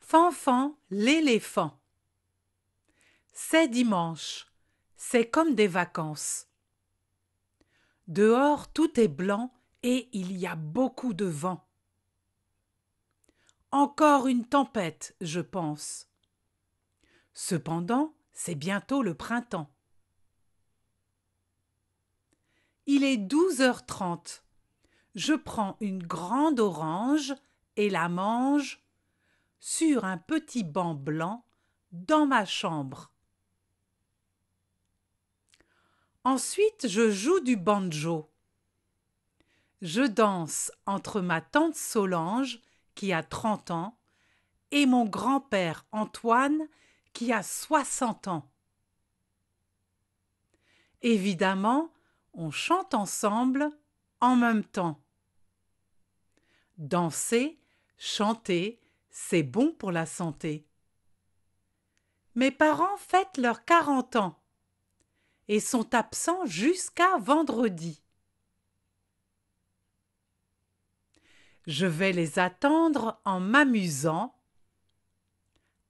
Fanfan l'éléphant. C'est dimanche, c'est comme des vacances. Dehors tout est blanc et il y a beaucoup de vent. Encore une tempête, je pense. Cependant, c'est bientôt le printemps. Il est douze heures trente. Je prends une grande orange et la mange sur un petit banc blanc dans ma chambre. Ensuite, je joue du banjo. Je danse entre ma tante Solange, qui a 30 ans, et mon grand-père Antoine, qui a 60 ans. Évidemment, on chante ensemble en même temps. Danser, Chanter, c'est bon pour la santé. Mes parents fêtent leurs quarante ans et sont absents jusqu'à vendredi. Je vais les attendre en m'amusant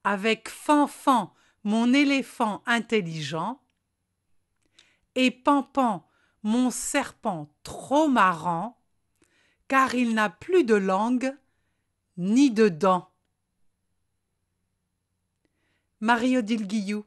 avec Fanfan, mon éléphant intelligent, et Pampan, mon serpent trop marrant, car il n'a plus de langue ni dedans. Mario Dilguillou